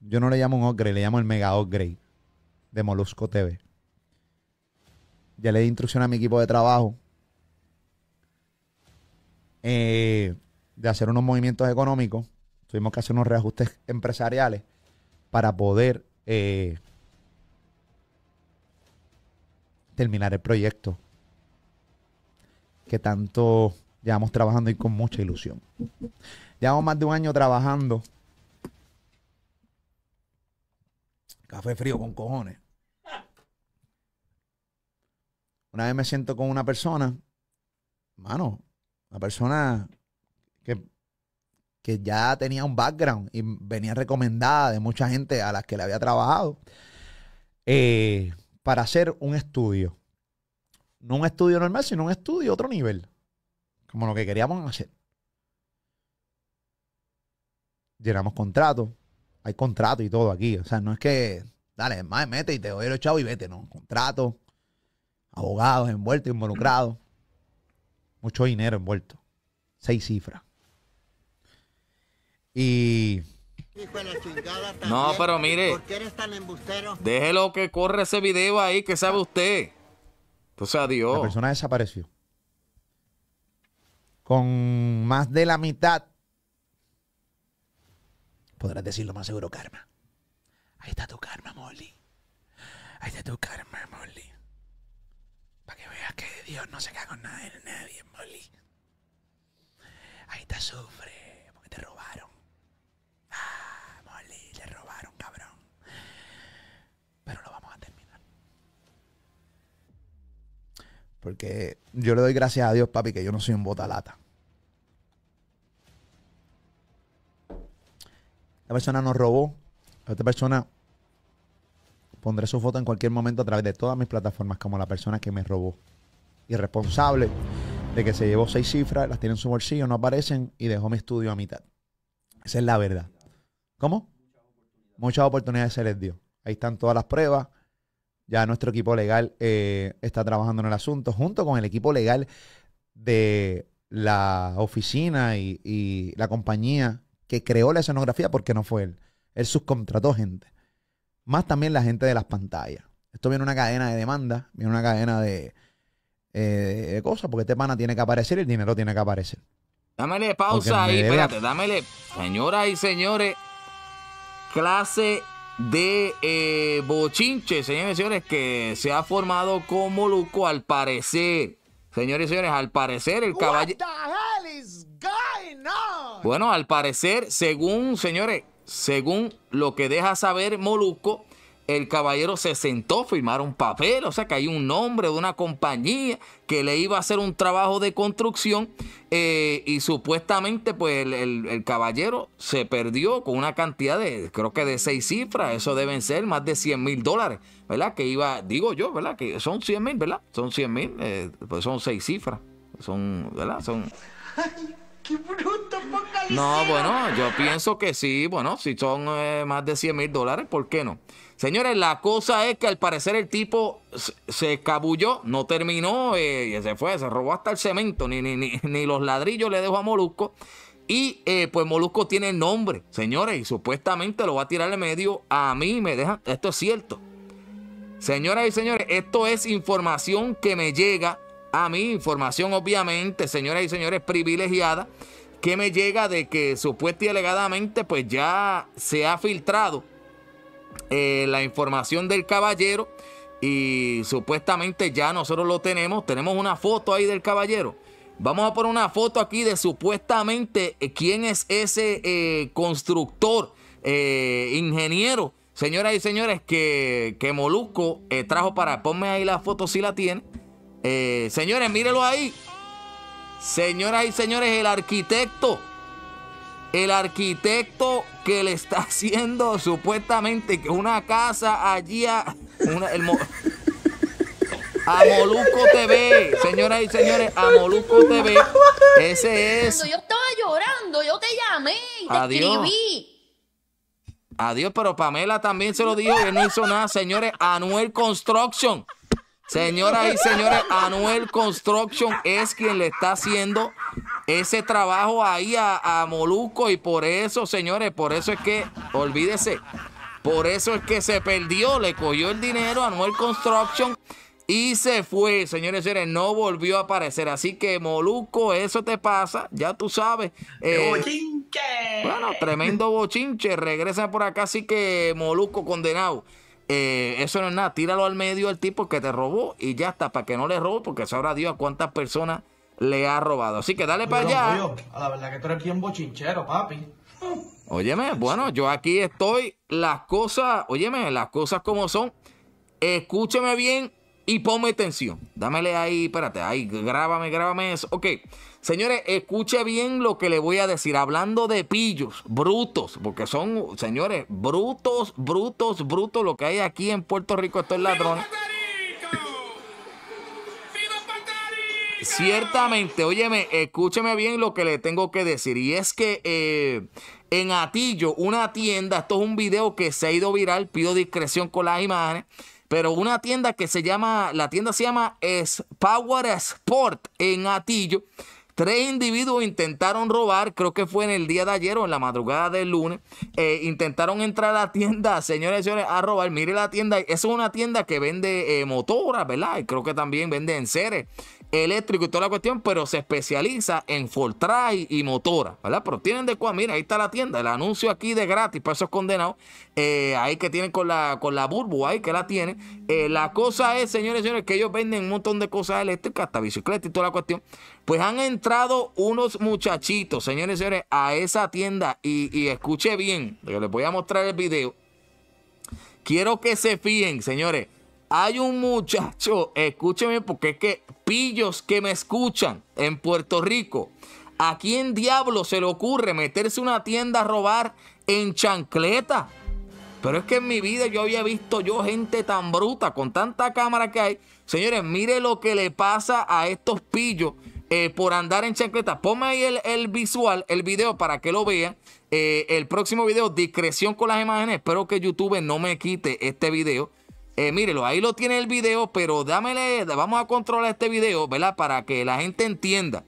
Yo no le llamo un upgrade, le llamo el mega upgrade de Molusco TV. Ya le di instrucción a mi equipo de trabajo eh, de hacer unos movimientos económicos. Tuvimos que hacer unos reajustes empresariales para poder eh, terminar el proyecto que tanto Llevamos trabajando y con mucha ilusión. Llevamos más de un año trabajando. Café frío con cojones. Una vez me siento con una persona, mano, una persona que, que ya tenía un background y venía recomendada de mucha gente a las que le había trabajado eh, para hacer un estudio. No un estudio normal, sino un estudio otro nivel como lo que queríamos hacer. Llenamos contratos, hay contrato y todo aquí. O sea, no es que, dale, más mete y te doy los chavos y vete, ¿no? Contratos, abogados envueltos, involucrados. Mucho dinero envuelto. Seis cifras. Y. No, pero mire. ¿Por qué eres tan embustero? Déjelo que corre ese video ahí, que sabe usted. Entonces, pues, adiós. La persona desapareció con más de la mitad, podrás decirlo más seguro, karma. Ahí está tu karma, Molly. Ahí está tu karma, Molly. Para que veas que Dios no se caga con nadie, Molly. Ahí te sufre porque te robaron. Ah. Porque yo le doy gracias a Dios, papi, que yo no soy un botalata. La persona nos robó. Esta persona pondré su foto en cualquier momento a través de todas mis plataformas como la persona que me robó. Irresponsable de que se llevó seis cifras, las tiene en su bolsillo, no aparecen y dejó mi estudio a mitad. Esa es la verdad. ¿Cómo? Muchas oportunidades se les dio. Ahí están todas las pruebas. Ya nuestro equipo legal eh, está trabajando en el asunto junto con el equipo legal de la oficina y, la compañía que creó la escenografía porque no fue él. Él subcontrató gente. Más también la gente de las pantallas. Esto viene una cadena de demanda, viene una cadena de, eh, cosas, porque este pana tiene que aparecer y el dinero tiene que aparecer. Dámele pausa ahí, espérate, dámele, señoras y señores, clase de eh, bochinche, señores y señores, que se ha formado como moluco al parecer. Señores y señores, al parecer el caballero... Bueno, al parecer, según, señores, según lo que deja saber moluco el caballero se sentó a firmar un papel, o sea que hay un nombre de una compañía que le iba a hacer un trabajo de construcción eh, y supuestamente pues el, caballero se perdió con una cantidad de, creo que de seis cifras, eso deben ser más de 100 mil dólares, ¿verdad? Que iba, digo yo, ¿verdad? Que son 100 mil, ¿verdad? Son 100 mil, eh, pues son seis cifras, son, ¿verdad? Son... Qué bruto, no, bueno, yo pienso que sí, bueno, si son eh, más de 100 mil dólares, ¿por qué no? Señores, la cosa es que al parecer el tipo se escabulló, no terminó, y eh, se fue, se robó hasta el cemento, ni, ni, los ladrillos le dejó a Molusco. Y eh, pues Molusco tiene nombre, señores, y supuestamente lo va a tirar de medio. A mí me dejan, esto es cierto. Señoras y señores, esto es información que me llega a mí, información obviamente, señoras y señores, privilegiada, que me llega de que supuestamente y alegadamente pues ya se ha filtrado eh, la información del caballero y supuestamente ya nosotros lo tenemos. Tenemos una foto ahí del caballero. Vamos a poner una foto aquí de supuestamente eh, quién es ese eh, constructor, ingeniero, señoras y señores, que, que Molusco trajo para. Ponme ahí la foto si la tiene. señores, mírenlo ahí. Señoras y señores, el arquitecto el arquitecto que le está haciendo supuestamente que una casa allí a, Molusco TV, señoras y señores, a Molusco TV, ese es. Yo estaba llorando, yo te llamé, te Adiós. escribí. Adiós, pero Pamela también se lo dijo y no hizo nada, señores. Anuel Construction. Señoras y señores, Anuel Construction es quien le está haciendo ese trabajo ahí a, Moluco y por eso, señores, por eso es que, olvídese, por eso es que se perdió, le cogió el dinero a Noel Construction y se fue, señores señores, no volvió a aparecer. Así que, Moluco eso te pasa, ya tú sabes. Eh, ¡Bochinche! Bueno, tremendo bochinche, regresa por acá, así que Moluco condenado. Eh, eso no es nada, tíralo al medio al tipo que te robó y ya está, para que no le robo porque sabrá dio a cuántas personas le ha robado. Así que dale para allá. la verdad que tú eres bien bochinchero, papi. Óyeme, bueno, yo aquí estoy. Las cosas, óyeme, las cosas como son. Escúcheme bien y ponme atención. Dámele ahí, espérate, ahí, grábame, grábame eso. Ok, señores, escuche bien lo que le voy a decir. Hablando de pillos, brutos, porque son, señores, brutos, brutos, brutos. Lo que hay aquí en Puerto Rico, esto es ladrón Ciertamente, óyeme, escúcheme bien lo que le tengo que decir. Y es que eh, en Atillo, una tienda, esto es un video que se ha ido viral, pido discreción con las imágenes, pero una tienda que se llama, la tienda se llama Power Sport en Atillo. Tres individuos intentaron robar, creo que fue en el día de ayer o en la madrugada del lunes. Eh, intentaron entrar a la tienda, señores y señores, a robar. Mire la tienda, es una tienda que vende eh, motoras, ¿verdad? Y creo que también vende enseres eléctrico y toda la cuestión, pero se especializa en Fortray y motora, ¿verdad? Pero tienen de cuál, mira, ahí está la tienda, el anuncio aquí de gratis para esos condenados, eh, ahí que tienen con la, con la burbu, ahí que la tienen. Eh, la cosa es, señores y señores, que ellos venden un montón de cosas eléctricas, hasta bicicleta y toda la cuestión. Pues han entrado unos muchachitos, señores y señores, a esa tienda y, escuche bien, les voy a mostrar el video. Quiero que se fíen, señores hay un muchacho, escúcheme porque es que pillos que me escuchan en Puerto Rico. ¿A quién diablo se le ocurre meterse una tienda a robar en chancleta? Pero es que en mi vida yo había visto yo gente tan bruta con tanta cámara que hay. Señores, mire lo que le pasa a estos pillos eh, por andar en chancleta. Ponme ahí el, visual, el video para que lo vean. Eh, el próximo video, discreción con las imágenes. Espero que YouTube no me quite este video. Eh, mírelo, ahí lo tiene el video, pero dámele, vamos a controlar este video, ¿verdad? Para que la gente entienda.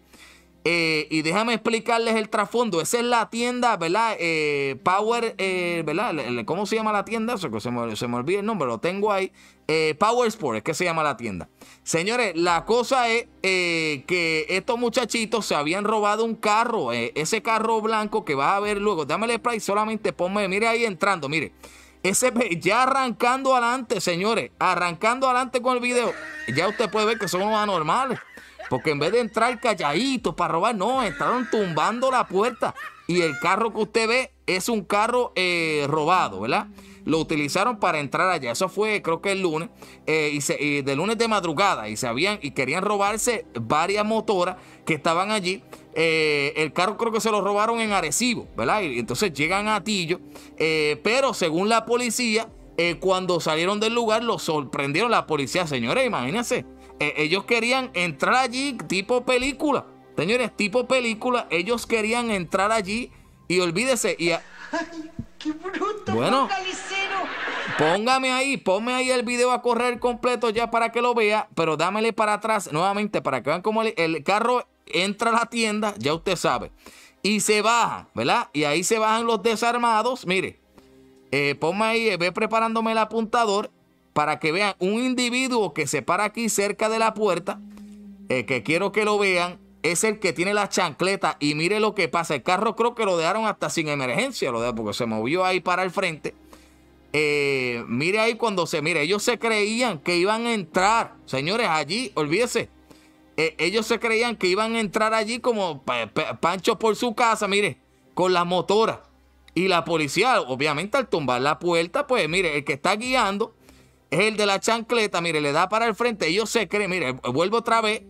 Eh, y déjame explicarles el trasfondo. Esa es la tienda, ¿verdad? Eh, Power, ¿verdad? ¿Cómo se llama la tienda? Se me, se olvida el nombre, lo tengo ahí. Power Sport, es que se llama la tienda. Señores, la cosa es que estos muchachitos se habían robado un carro. ese carro blanco que vas a ver luego. Dámele spray. solamente ponme, mire ahí entrando, mire ve, ya arrancando adelante, señores, arrancando adelante con el video, ya usted puede ver que son los anormales. Porque en vez de entrar calladitos para robar, no, estaban tumbando la puerta. Y el carro que usted ve es un carro eh, robado, ¿verdad? Lo utilizaron para entrar allá. Eso fue, creo que el lunes, eh, y, se, de lunes de madrugada. Y, sabían, y querían robarse varias motoras que estaban allí. Eh, el carro creo que se lo robaron en Arecibo, ¿verdad? Y entonces llegan a Tillo, eh, pero según la policía, eh, cuando salieron del lugar los sorprendieron la policía, señores, imagínense. ellos querían entrar allí tipo película, señores, tipo película, ellos querían entrar allí y olvídese. Y Ay, qué bruto, bueno, Póngame ahí, ponme ahí el video a correr completo ya para que lo vea, pero dámele para atrás nuevamente para que vean cómo el carro entra a la tienda, ya usted sabe. Y se baja, ¿verdad? Y ahí se bajan los desarmados. Mire, eh, ponme ahí, eh, ve preparándome el apuntador para que vean un individuo que se para aquí cerca de la puerta, eh, que quiero que lo vean, es el que tiene la chancleta y mire lo que pasa. El carro creo que lo dejaron hasta sin emergencia, lo dejaron porque se movió ahí para el frente. Eh, mire ahí cuando se, mire, ellos se creían que iban a entrar. Señores, allí, olvídese, eh, ellos se creían que iban a entrar allí como Pancho por su casa, mire, con la motora. Y la policía, obviamente, al tumbar la puerta, pues mire, el que está guiando es el de la chancleta, mire, le da para el frente. Ellos se creen, mire, eh, vuelvo otra vez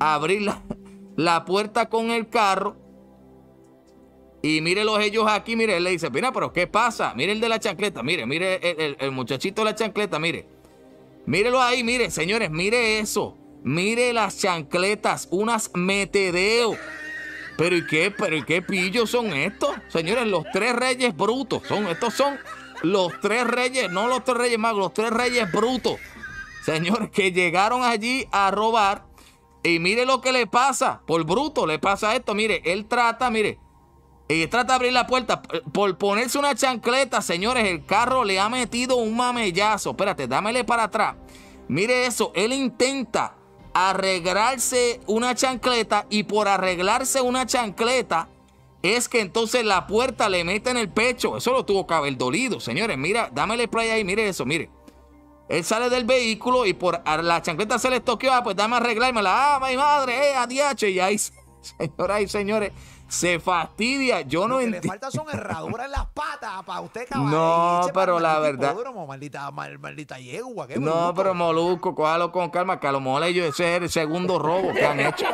a abrir la, puerta con el carro. Y los ellos aquí, mire, le dice, mira, pero ¿qué pasa? Mire el de la chancleta, mire, mire el, el muchachito de la chancleta, mire. Mírelo ahí, mire, señores, mire eso. Mire las chancletas, unas metedeo. Pero ¿y qué? ¿Pero y qué pillo son estos? Señores, los tres reyes brutos. Son, estos son los tres reyes, no los tres reyes magos, los tres reyes brutos. Señores, que llegaron allí a robar. Y mire lo que le pasa. Por bruto le pasa esto. Mire, él trata, mire. Y trata de abrir la puerta. Por ponerse una chancleta, señores, el carro le ha metido un mamellazo. Espérate, dámele para atrás. Mire eso. Él intenta arreglarse una chancleta y por arreglarse una chancleta es que entonces la puerta le mete en el pecho. Eso lo tuvo que dolido, señores. Mira, dámele play ahí, mire eso, mire. Él sale del vehículo y por la chancleta se le toqueó, ah, pues dame arreglármela. Ah, mi madre, eh, adiache. Y ahí, señoras y señores, se fastidia. Yo no entiendo. Le falta son herraduras en las patas para usted, cabrón. No, pero la verdad. maldita, maldita yegua. no, pero Molusco, cójalo con calma, que a lo mejor ellos, ese es el segundo robo que han hecho.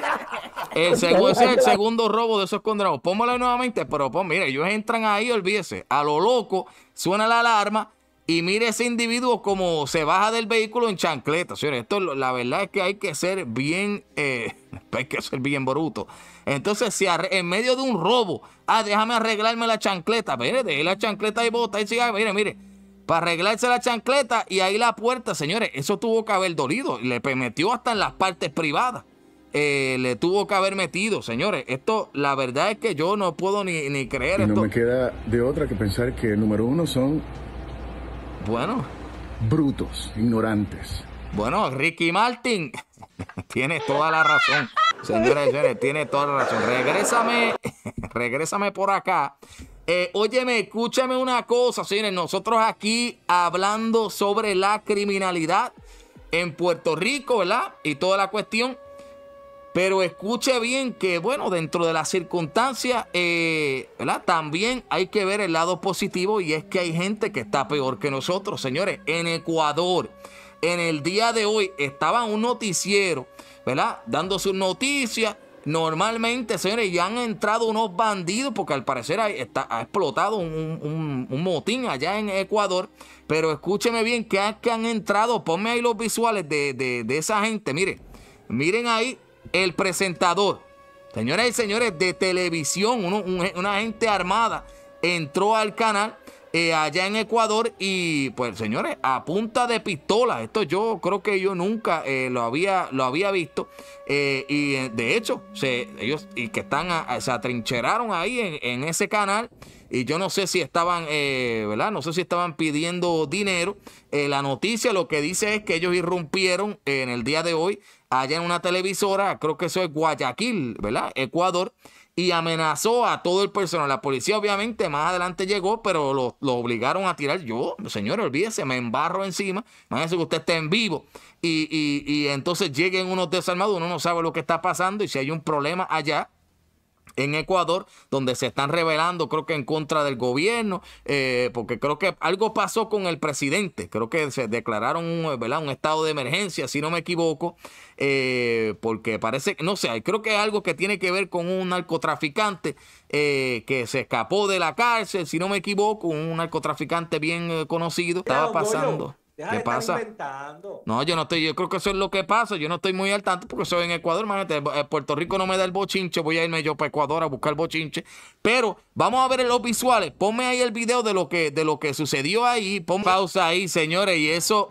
el segundo, ese es el segundo robo de esos condenados. Póngale nuevamente, pero pues mire, ellos entran ahí, olvídese. A lo loco, suena la alarma y mire ese individuo como se baja del vehículo en chancleta, señores. Esto, la verdad es que hay que ser bien, eh, hay que ser bien bruto. Entonces, si en medio de un robo, ah, déjame arreglarme la chancleta, mire, deje la chancleta y bota y siga, mire, mire, para arreglarse la chancleta y ahí la puerta, señores, eso tuvo que haber dolido, le metió hasta en las partes privadas. Eh, le tuvo que haber metido, señores. Esto, la verdad es que yo no puedo ni, ni creer. Y no me queda de otra que pensar que, número uno, son bueno. Brutos, ignorantes. Bueno, Ricky Martin, tiene toda la razón. señores y señores, tiene toda la razón. Regrésame, regrésame por acá. Eh, óyeme, escúchame una cosa, señores. Nosotros aquí hablando sobre la criminalidad en Puerto Rico, ¿verdad? Y toda la cuestión. Pero escuche bien que, bueno, dentro de las circunstancias, eh, ¿verdad? También hay que ver el lado positivo y es que hay gente que está peor que nosotros, señores. En Ecuador, en el día de hoy, estaba un noticiero, ¿verdad? Dando sus noticias. Normalmente, señores, ya han entrado unos bandidos porque al parecer ha, explotado un, motín allá en Ecuador. Pero escúcheme bien que, han entrado, ponme ahí los visuales de, de esa gente. Mire, miren ahí el presentador, señoras y señores, de televisión, una gente armada, entró al canal eh, allá en Ecuador y pues señores, a punta de pistola, esto yo creo que yo nunca eh, lo, había, lo había visto eh, y de hecho ellos y que están se atrincheraron ahí en, en, ese canal y yo no sé si estaban, ¿verdad? No sé si estaban pidiendo dinero. la noticia lo que dice es que ellos irrumpieron en el día de hoy allá en una televisora, creo que eso es Guayaquil, ¿verdad? Ecuador, y amenazó a todo el personal. La policía obviamente más adelante llegó, pero lo, obligaron a tirar. Yo, señor, olvídese, me embarro encima. Imagínese que usted esté en vivo y, y, y entonces lleguen unos desarmados, uno no sabe lo que está pasando y si hay un problema allá, en Ecuador, donde se están revelando, creo que en contra del gobierno, eh, porque creo que algo pasó con el presidente, creo que se declararon un, estado de emergencia, si no me equivoco, eh, porque parece, no sé, creo que es algo que tiene que ver con un narcotraficante eh, que se escapó de la cárcel, si no me equivoco, un narcotraficante bien conocido, estaba pasando. ¿Qué pasa? No, yo no estoy, yo creo que eso es lo que pasa. Yo no estoy muy al tanto porque soy en Ecuador, eh, eh, Puerto Rico no me da el bochinche, voy a irme yo para Ecuador a buscar bochinche. Pero vamos a ver los visuales. Ponme ahí el video de lo que, de lo que sucedió ahí. Pon pausa ahí, señores. Y eso,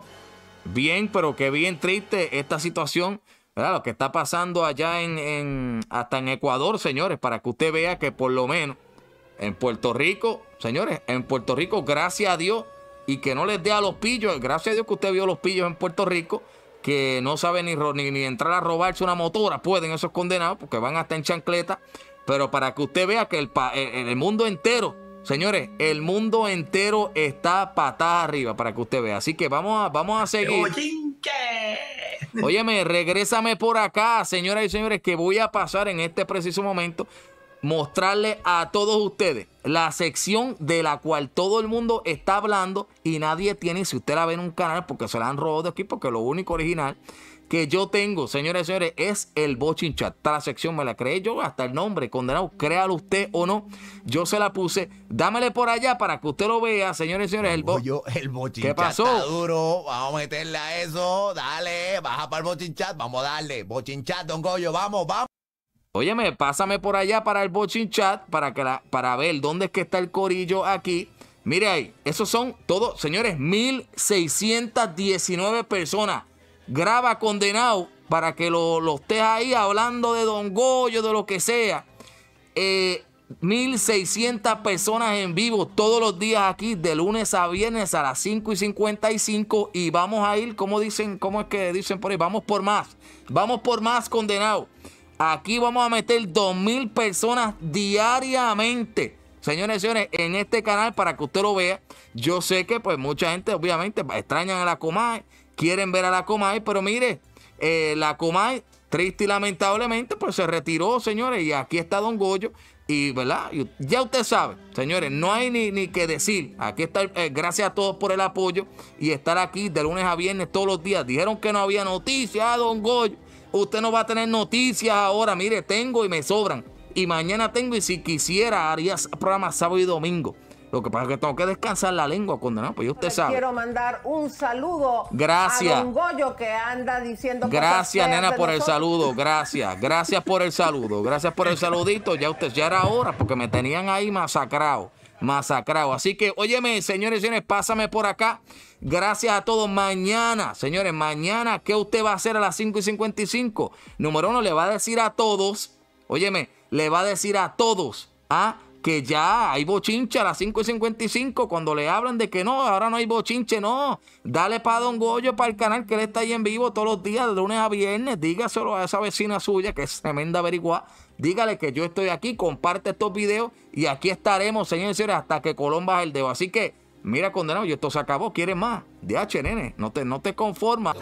bien, pero que bien triste esta situación. ¿verdad? Lo que está pasando allá en, hasta en Ecuador, señores, para que usted vea que por lo menos en Puerto Rico, señores, en Puerto Rico, gracias a Dios y que no les dé a los pillos. Gracias a Dios que usted vio los pillos en Puerto Rico, que no saben ni, ni, entrar a robarse una motora. Pueden esos condenados porque van hasta en chancleta. Pero para que usted vea que el, el, el mundo entero, señores, el mundo entero está patada arriba para que usted vea. Así que vamos a, vamos a seguir. Óyeme, regrésame por acá, señoras y señores, que voy a pasar en este preciso momento mostrarle a todos ustedes la sección de la cual todo el mundo está hablando y nadie tiene, si usted la ve en un canal, porque se la han robado de aquí, porque lo único original que yo tengo, señores y señores, es el Bochin Chat. la sección me la creé yo, hasta el nombre, condenado, créalo usted o no. Yo se la puse, dámele por allá para que usted lo vea, señores y señores. El, bo el ¿Qué pasó? duro, vamos a meterle a eso, dale, baja para el Bochin Chat, vamos a darle. Bochin Chat, don Goyo, vamos, vamos. Óyeme, pásame por allá para el Bochin Chat para, que para ver dónde es que está el corillo aquí. Mire ahí, esos son todos, señores, 1619 personas. Graba condenado para que lo, estés ahí hablando de Don Goyo, de lo que sea. Eh, 1600 personas en vivo todos los días aquí, de lunes a viernes a las 5 y 55. Y vamos a ir, como dicen, ¿cómo es que dicen por ahí? Vamos por más. Vamos por más condenado. Aquí vamos a meter 2.000 personas diariamente. Señores y señores, en este canal, para que usted lo vea, yo sé que pues mucha gente obviamente extrañan a la Comay, quieren ver a la Comay, pero mire, eh, la Comay, triste y lamentablemente, pues se retiró, señores, y aquí está Don Goyo. Y, ¿verdad? ya usted sabe, señores, no hay ni, ni que decir. Aquí está, eh, gracias a todos por el apoyo y estar aquí de lunes a viernes todos los días. Dijeron que no había noticias, don Goyo. Usted no va a tener noticias ahora. Mire, tengo y me sobran. Y mañana tengo y si quisiera haría programa sábado y domingo. Lo que pasa es que tengo que descansar la lengua, condenado, pues usted sabe. Quiero mandar un saludo gracias. a Don Goyo que anda diciendo Gracias, nena, por el saludo, gracias. Gracias por el saludo, gracias por el saludito. Ya usted ya era hora porque me tenían ahí masacrado masacrado. Así que, óyeme, señores y señores, pásame por acá. Gracias a todos. Mañana, señores, mañana, ¿qué usted va a hacer a las 5 y 55? Número uno, le va a decir a todos, óyeme, le va a decir a todos, ¿ah? Que ya hay bochinche a las 5 y 55 cuando le hablan de que no, ahora no hay bochinche, no. Dale para Don Goyo, para el canal que él está ahí en vivo todos los días, de lunes a viernes. Dígaselo a esa vecina suya que es tremenda averiguada dígale que yo estoy aquí, comparte estos videos y aquí estaremos, señores y señores, hasta que Colón el dedo. Así que, mira, condenado, y esto se acabó, ¿quieres más? DH, nene, no te, no te conformas.